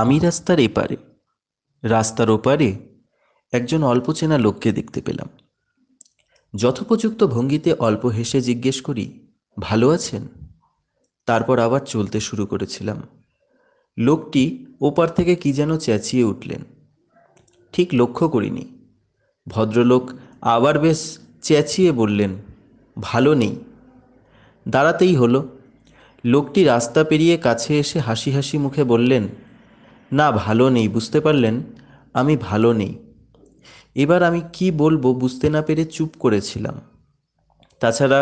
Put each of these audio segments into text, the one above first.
আমি রাস্তার এপারে রাস্তার ওপারে একজন অল্প চেনা লোককে দেখতে পেলাম যথোপযুক্ত ভঙ্গিতে অল্প হেসে জিজ্ঞেস করি ভালো আছেন তারপর আবার চলতে শুরু করেছিলাম লোকটি ওপার থেকে কি যেন চেঁচিয়ে উঠলেন ঠিক লক্ষ্য করিনি ভদ্রলোক আবার বেশ চেঁচিয়ে বললেন ভালো নেই দাঁড়াতেই হলো লোকটি রাস্তা পেরিয়ে কাছে এসে হাসি হাসি মুখে বললেন না ভালো নেই বুঝতে পারলেন আমি ভালো নেই এবার আমি কি বলবো বুঝতে না পেরে চুপ করেছিলাম তাছাড়া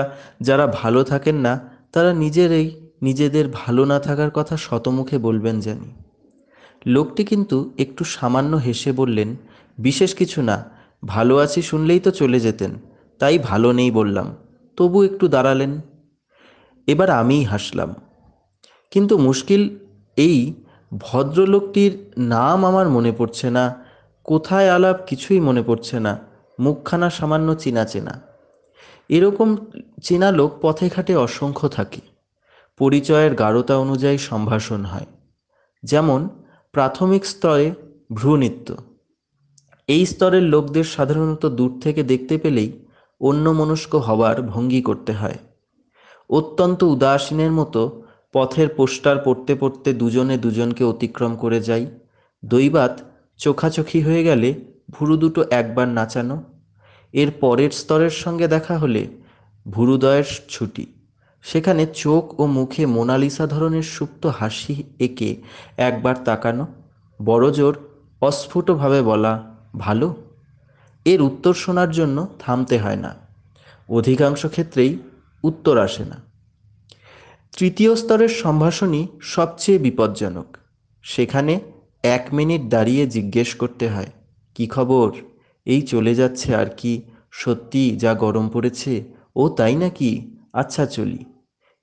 যারা ভালো থাকেন না তারা নিজেরাই নিজেদের ভালো না থাকার কথা শতমুখে বলবেন জানি লোকটি কিন্তু একটু সামান্য হেসে বললেন বিশেষ কিছু না ভালো আছি শুনলেই তো চলে যেতেন তাই ভালো নেই বললাম তবু একটু দাঁড়ালেন এবার আমিই হাসলাম কিন্তু মুশকিল এই ভদ্রলোকটির নাম আমার মনে পড়ছে না কোথায় আলাপ কিছুই মনে পড়ছে না মুখখানা সামান্য চেনা চেনা এরকম চেনা লোক পথে ঘাটে অসংখ্য থাকে পরিচয়ের গাঢ়তা অনুযায়ী সম্ভাষণ হয় যেমন প্রাথমিক স্তরে ভ্রূনৃত্য এই স্তরের লোকদের সাধারণত দূর থেকে দেখতে পেলেই অন্য মনস্ক হবার ভঙ্গি করতে হয় অত্যন্ত উদাসীনের মতো পথের পোস্টার পড়তে পড়তে দুজনে দুজনকে অতিক্রম করে যাই দৈবাত চোখাচোখি হয়ে গেলে ভুরু দুটো একবার নাচানো এর পরের স্তরের সঙ্গে দেখা হলে ভুরুদয়ের ছুটি সেখানে চোখ ও মুখে মোনালিসা ধরনের সুপ্ত হাসি এঁকে একবার তাকানো বড়জোর অস্ফুটভাবে বলা ভালো এর উত্তর শোনার জন্য থামতে হয় না অধিকাংশ ক্ষেত্রেই উত্তর আসে না তৃতীয় স্তরের সম্ভাষণই সবচেয়ে বিপজ্জনক সেখানে এক মিনিট দাঁড়িয়ে জিজ্ঞেস করতে হয় কি খবর এই চলে যাচ্ছে আর কি সত্যি যা গরম পড়েছে ও তাই নাকি আচ্ছা চলি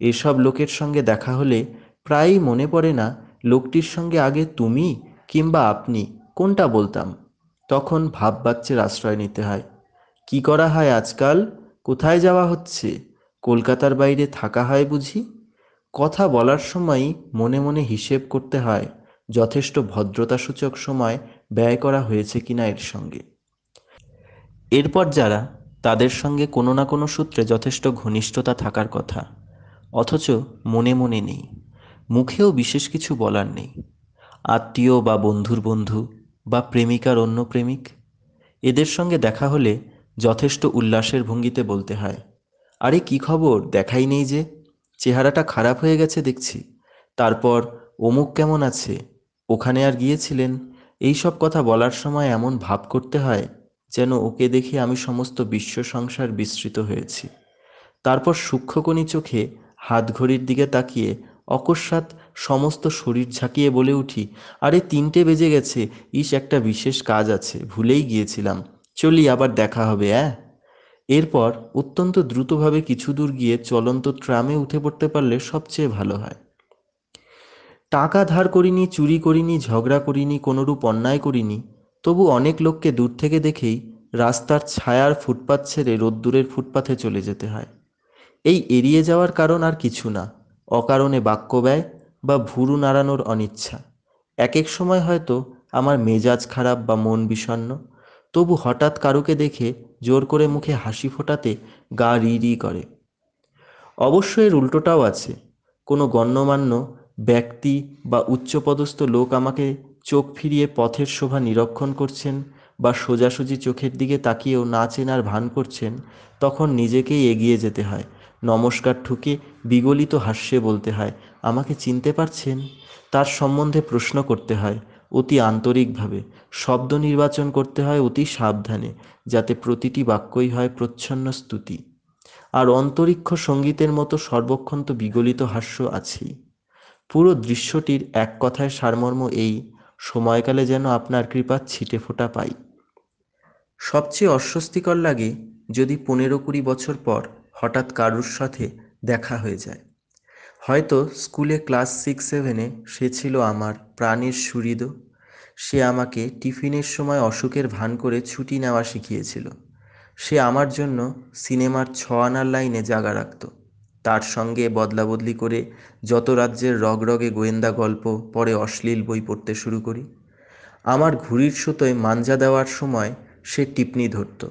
এসব লোকের সঙ্গে দেখা হলে প্রায়ই মনে পড়ে না লোকটির সঙ্গে আগে তুমি কিংবা আপনি কোনটা বলতাম তখন ভাব বাচ্চের আশ্রয় নিতে হয় কি করা হয় আজকাল কোথায় যাওয়া হচ্ছে কলকাতার বাইরে থাকা হয় বুঝি কথা বলার সময়ই মনে মনে হিসেব করতে হয় যথেষ্ট ভদ্রতাসূচক সময় ব্যয় করা হয়েছে কিনা এর সঙ্গে এরপর যারা তাদের সঙ্গে কোনো না কোনো সূত্রে যথেষ্ট ঘনিষ্ঠতা থাকার কথা অথচ মনে মনে নেই মুখেও বিশেষ কিছু বলার নেই আত্মীয় বা বন্ধুর বন্ধু বা প্রেমিকার অন্য প্রেমিক এদের সঙ্গে দেখা হলে যথেষ্ট উল্লাসের ভঙ্গিতে বলতে হয় আরে কি খবর দেখাই নেই যে চেহারাটা খারাপ হয়ে গেছে দেখছি তারপর অমুক কেমন আছে ওখানে আর গিয়েছিলেন এই সব কথা বলার সময় এমন ভাব করতে হয় যেন ওকে দেখে আমি সমস্ত বিশ্ব সংসার বিস্তৃত হয়েছি তারপর সূক্ষ্মকণি চোখে হাত ঘড়ির দিকে তাকিয়ে অকস্মাৎ সমস্ত শরীর ঝাঁকিয়ে বলে উঠি আরে তিনটে বেজে গেছে ইস একটা বিশেষ কাজ আছে ভুলেই গিয়েছিলাম চলি আবার দেখা হবে অ্যাঁ এরপর অত্যন্ত দ্রুতভাবে কিছু দূর গিয়ে চলন্ত ট্রামে উঠে পড়তে পারলে সবচেয়ে ভালো হয় টাকা ধার করিনি চুরি করিনি ঝগড়া করিনি কোনোরূপ অন্যায় করিনি তবু অনেক লোককে দূর থেকে দেখেই রাস্তার ছায়ার ফুটপাথ ছেড়ে রোদ্দুরের ফুটপাথে চলে যেতে হয় এই এড়িয়ে যাওয়ার কারণ আর কিছু না অকারণে বাক্য ব্যয় বা ভুরু নাড়ানোর অনিচ্ছা এক এক সময় হয়তো আমার মেজাজ খারাপ বা মন বিষণ্ন তবু হঠাৎ কারুকে দেখে জোর করে মুখে হাসি ফোটাতে গা রি রি করে অবশ্য এর উল্টোটাও আছে কোনো গণ্যমান্য ব্যক্তি বা উচ্চপদস্থ লোক আমাকে চোখ ফিরিয়ে পথের শোভা নিরক্ষণ করছেন বা সোজাসুজি চোখের দিকে তাকিয়েও না চেনার ভান করছেন তখন নিজেকেই এগিয়ে যেতে হয় নমস্কার ঠুকে বিগলিত হাস্যে বলতে হয় আমাকে চিনতে পারছেন তার সম্বন্ধে প্রশ্ন করতে হয় অতি আন্তরিকভাবে শব্দ নির্বাচন করতে হয় অতি সাবধানে যাতে প্রতিটি বাক্যই হয় প্রচ্ছন্ন স্তুতি আর অন্তরিক্ষ সঙ্গীতের মতো সর্বক্ষণ তো বিগলিত হাস্য আছেই পুরো দৃশ্যটির এক কথায় সারমর্ম এই সময়কালে যেন আপনার কৃপার ছিটে ফোটা পাই সবচেয়ে অস্বস্তিকর লাগে যদি পনেরো কুড়ি বছর পর হঠাৎ কারুর সাথে দেখা হয়ে যায় হয়তো স্কুলে ক্লাস সিক্স সেভেনে সে ছিল আমার প্রাণের সুহৃদ সে আমাকে টিফিনের সময় অসুখের ভান করে ছুটি নেওয়া শিখিয়েছিল সে আমার জন্য সিনেমার ছ আনার লাইনে জাগা রাখত তার সঙ্গে বদলাবদলি করে যত রাজ্যের রগরগে গোয়েন্দা গল্প পরে অশ্লীল বই পড়তে শুরু করি আমার ঘুড়ির সুতোয় মাঞ্জা দেওয়ার সময় সে টিপনি ধরত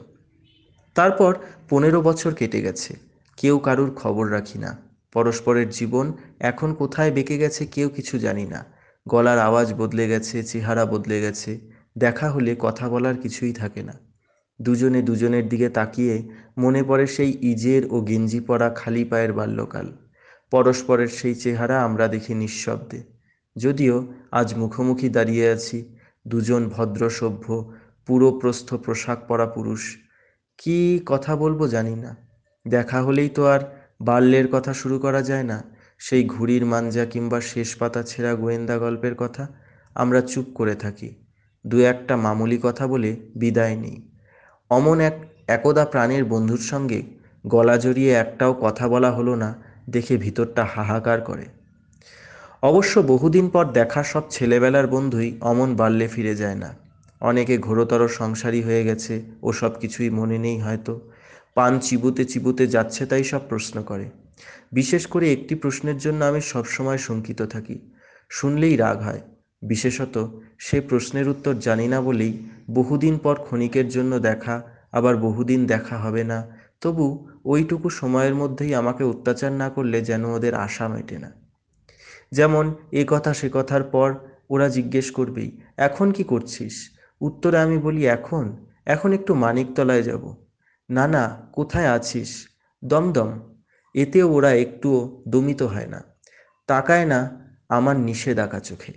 তারপর পনেরো বছর কেটে গেছে কেউ কারুর খবর রাখি না পরস্পরের জীবন এখন কোথায় বেঁকে গেছে কেউ কিছু জানি না গলার আওয়াজ বদলে গেছে চেহারা বদলে গেছে দেখা হলে কথা বলার কিছুই থাকে না দুজনে দুজনের দিকে তাকিয়ে মনে পড়ে সেই ইজের ও গেঞ্জি পরা খালি পায়ের বাল্যকাল পরস্পরের সেই চেহারা আমরা দেখি নিঃশব্দে যদিও আজ মুখোমুখি দাঁড়িয়ে আছি দুজন ভদ্র সভ্য পুরো প্রস্থ পোশাক পরা পুরুষ কি কথা বলবো জানি না দেখা হলেই তো আর বাল্যের কথা শুরু করা যায় না সেই ঘুড়ির মাঞ্জা কিংবা শেষ পাতা ছেঁড়া গোয়েন্দা গল্পের কথা আমরা চুপ করে থাকি দু একটা মামুলি কথা বলে বিদায় নিই অমন এক একদা প্রাণের বন্ধুর সঙ্গে গলা জড়িয়ে একটাও কথা বলা হলো না দেখে ভিতরটা হাহাকার করে অবশ্য বহুদিন পর দেখা সব ছেলেবেলার বন্ধুই অমন বাল্যে ফিরে যায় না অনেকে ঘোরতর সংসারী হয়ে গেছে ও সব কিছুই মনে নেই হয়তো পান চিবুতে চিবুতে যাচ্ছে তাই সব প্রশ্ন করে বিশেষ করে একটি প্রশ্নের জন্য আমি সবসময় শঙ্কিত থাকি শুনলেই রাগ হয় বিশেষত সে প্রশ্নের উত্তর জানি না বলেই বহুদিন পর ক্ষণিকের জন্য দেখা আবার বহুদিন দেখা হবে না তবু ওইটুকু সময়ের মধ্যেই আমাকে অত্যাচার না করলে যেন ওদের আশা মেটে না যেমন এ কথা সে কথার পর ওরা জিজ্ঞেস করবেই এখন কি করছিস উত্তরে আমি বলি এখন এখন একটু মানিকতলায় যাব না না কোথায় আছিস দমদম এতে ওরা একটুও দমিত হয় না তাকায় না আমার নিষেধাকা চোখে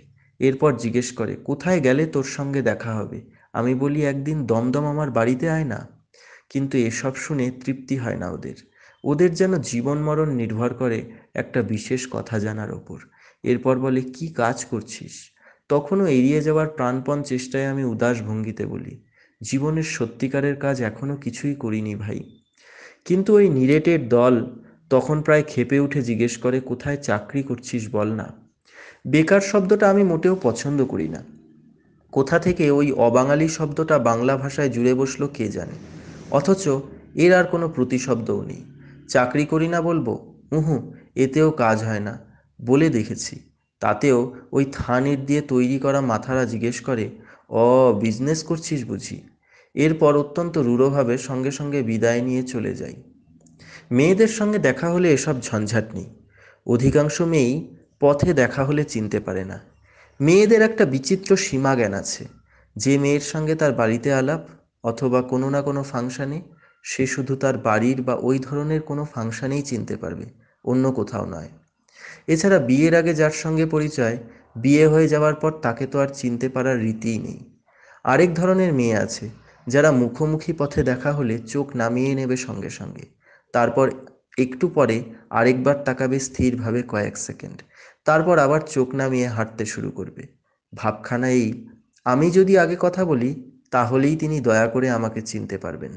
এরপর জিজ্ঞেস করে কোথায় গেলে তোর সঙ্গে দেখা হবে আমি বলি একদিন দমদম আমার বাড়িতে আয় না কিন্তু এসব শুনে তৃপ্তি হয় না ওদের ওদের যেন জীবন মরণ নির্ভর করে একটা বিশেষ কথা জানার ওপর এরপর বলে কি কাজ করছিস তখনও এড়িয়ে যাওয়ার প্রাণপণ চেষ্টায় আমি উদাস ভঙ্গিতে বলি জীবনের সত্যিকারের কাজ এখনও কিছুই করিনি ভাই কিন্তু ওই নিরেটের দল তখন প্রায় খেপে উঠে জিজ্ঞেস করে কোথায় চাকরি করছিস বল না বেকার শব্দটা আমি মোটেও পছন্দ করি না কোথা থেকে ওই অবাঙালি শব্দটা বাংলা ভাষায় জুড়ে বসলো কে জানে অথচ এর আর কোনো প্রতিশব্দও নেই চাকরি করি না বলবো উহু এতেও কাজ হয় না বলে দেখেছি তাতেও ওই থানির দিয়ে তৈরি করা মাথারা জিজ্ঞেস করে অ বিজনেস করছিস বুঝি এরপর অত্যন্ত রূঢ়ভাবে সঙ্গে সঙ্গে বিদায় নিয়ে চলে যাই মেয়েদের সঙ্গে দেখা হলে এসব ঝঞ্ঝাট নেই অধিকাংশ মেয়েই পথে দেখা হলে চিনতে পারে না মেয়েদের একটা বিচিত্র সীমা জ্ঞান আছে যে মেয়ের সঙ্গে তার বাড়িতে আলাপ অথবা কোনো না কোনো ফাংশানে সে শুধু তার বাড়ির বা ওই ধরনের কোনো ফাংশানেই চিনতে পারবে অন্য কোথাও নয় এছাড়া বিয়ের আগে যার সঙ্গে পরিচয় বিয়ে হয়ে যাওয়ার পর তাকে তো আর চিনতে পারার রীতিই নেই আরেক ধরনের মেয়ে আছে যারা মুখোমুখি পথে দেখা হলে চোখ নামিয়ে নেবে সঙ্গে সঙ্গে তারপর একটু পরে আরেকবার তাকাবে স্থিরভাবে কয়েক সেকেন্ড তারপর আবার চোখ নামিয়ে হাঁটতে শুরু করবে ভাবখানা এই আমি যদি আগে কথা বলি তাহলেই তিনি দয়া করে আমাকে চিনতে পারবেন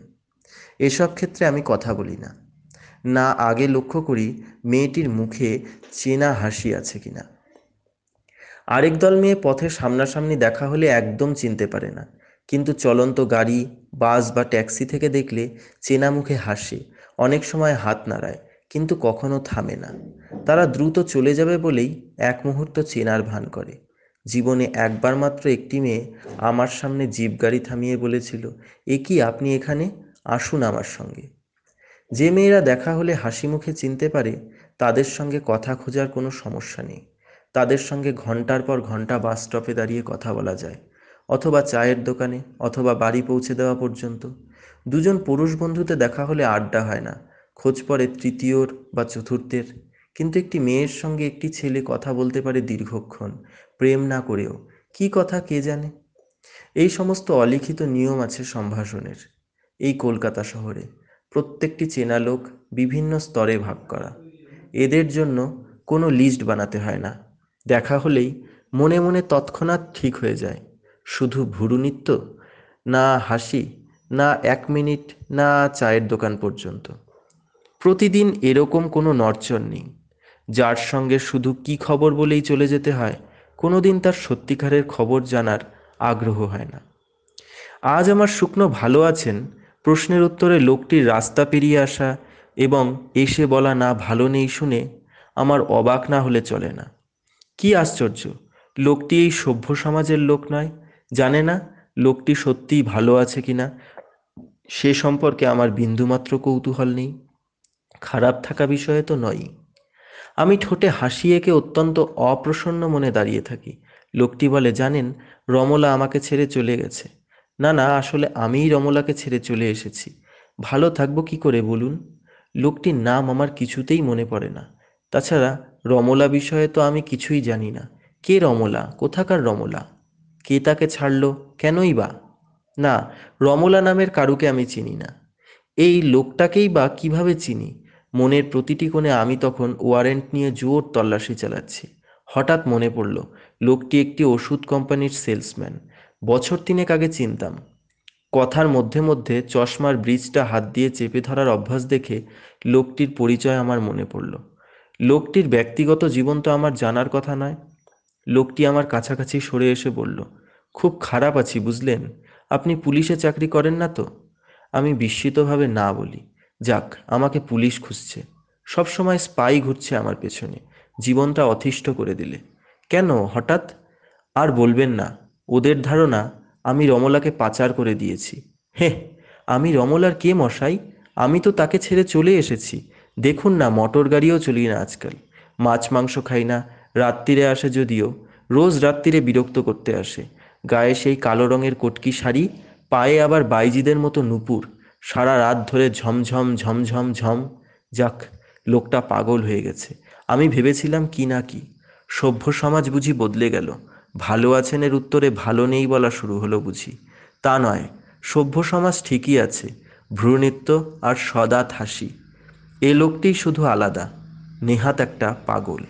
এসব ক্ষেত্রে আমি কথা বলি না না আগে লক্ষ্য করি মেয়েটির মুখে চেনা হাসি আছে কিনা আরেক দল মেয়ে পথে সামনাসামনি দেখা হলে একদম চিনতে পারে না কিন্তু চলন্ত গাড়ি বাস বা ট্যাক্সি থেকে দেখলে চেনা মুখে হাসে অনেক সময় হাত নাড়ায় কিন্তু কখনো থামে না তারা দ্রুত চলে যাবে বলেই এক মুহূর্ত চেনার ভান করে জীবনে একবার মাত্র একটি মেয়ে আমার সামনে জিপ গাড়ি থামিয়ে বলেছিল এ কি আপনি এখানে আসুন আমার সঙ্গে যে মেয়েরা দেখা হলে হাসি মুখে চিনতে পারে তাদের সঙ্গে কথা খোঁজার কোনো সমস্যা নেই তাদের সঙ্গে ঘন্টার পর ঘন্টা বাস স্টপে দাঁড়িয়ে কথা বলা যায় অথবা চায়ের দোকানে অথবা বাড়ি পৌঁছে দেওয়া পর্যন্ত দুজন পুরুষ বন্ধুতে দেখা হলে আড্ডা হয় না খোঁজ পড়ে তৃতীয়র বা চতুর্থের কিন্তু একটি মেয়ের সঙ্গে একটি ছেলে কথা বলতে পারে দীর্ঘক্ষণ প্রেম না করেও কি কথা কে জানে এই সমস্ত অলিখিত নিয়ম আছে সম্ভাষণের এই কলকাতা শহরে প্রত্যেকটি চেনা লোক বিভিন্ন স্তরে ভাগ করা এদের জন্য কোনো লিস্ট বানাতে হয় না দেখা হলেই মনে মনে তৎক্ষণাৎ ঠিক হয়ে যায় শুধু ভুরু নিত্য না হাসি না এক মিনিট না চায়ের দোকান পর্যন্ত প্রতিদিন এরকম কোনো নরচর নেই যার সঙ্গে শুধু কি খবর বলেই চলে যেতে হয় কোনো দিন তার সত্যিকারের খবর জানার আগ্রহ হয় না আজ আমার শুকনো ভালো আছেন প্রশ্নের উত্তরে লোকটির রাস্তা পেরিয়ে আসা এবং এসে বলা না ভালো নেই শুনে আমার অবাক না হলে চলে না কি আশ্চর্য লোকটি এই সভ্য সমাজের লোক নয় জানে না লোকটি সত্যিই ভালো আছে কি না সে সম্পর্কে আমার বিন্দুমাত্র কৌতূহল নেই খারাপ থাকা বিষয়ে তো নয় আমি ঠোঁটে হাসি এঁকে অত্যন্ত অপ্রসন্ন মনে দাঁড়িয়ে থাকি লোকটি বলে জানেন রমলা আমাকে ছেড়ে চলে গেছে না না আসলে আমিই রমলাকে ছেড়ে চলে এসেছি ভালো থাকবো কি করে বলুন লোকটির নাম আমার কিছুতেই মনে পড়ে না তাছাড়া রমলা বিষয়ে তো আমি কিছুই জানি না কে রমলা কোথাকার রমলা কে তাকে ছাড়ল কেনই বা না রমলা নামের কারুকে আমি চিনি না এই লোকটাকেই বা কিভাবে চিনি মনের প্রতিটি কোণে আমি তখন ওয়ারেন্ট নিয়ে জোর তল্লাশি চালাচ্ছি হঠাৎ মনে পড়ল লোকটি একটি ওষুধ কোম্পানির সেলসম্যান বছর তিনেক আগে চিনতাম কথার মধ্যে মধ্যে চশমার ব্রিজটা হাত দিয়ে চেপে ধরার অভ্যাস দেখে লোকটির পরিচয় আমার মনে পড়ল লোকটির ব্যক্তিগত জীবন তো আমার জানার কথা নয় লোকটি আমার কাছাকাছি সরে এসে বলল খুব খারাপ আছি বুঝলেন আপনি পুলিশে চাকরি করেন না তো আমি বিস্মিতভাবে না বলি যাক আমাকে পুলিশ খুঁজছে সব সময় স্পাই ঘুরছে আমার পেছনে জীবনটা অতিষ্ঠ করে দিলে কেন হঠাৎ আর বলবেন না ওদের ধারণা আমি রমলাকে পাচার করে দিয়েছি হে আমি রমলার কে মশাই আমি তো তাকে ছেড়ে চলে এসেছি দেখুন না মোটর গাড়িও চলি না আজকাল মাছ মাংস খাই না রাত্রিরে আসে যদিও রোজ রাত্রিরে বিরক্ত করতে আসে গায়ে সেই কালো রঙের কটকি শাড়ি পায়ে আবার বাইজিদের মতো নুপুর সারা রাত ধরে ঝমঝম ঝমঝম ঝম যাক লোকটা পাগল হয়ে গেছে আমি ভেবেছিলাম কি না কি সভ্য সমাজ বুঝি বদলে গেল ভালো আছেন এর উত্তরে ভালো নেই বলা শুরু হলো বুঝি তা নয় সভ্য সমাজ ঠিকই আছে ভ্রূণিত্য আর সদাত হাসি এ লোকটি শুধু আলাদা নেহাত একটা পাগল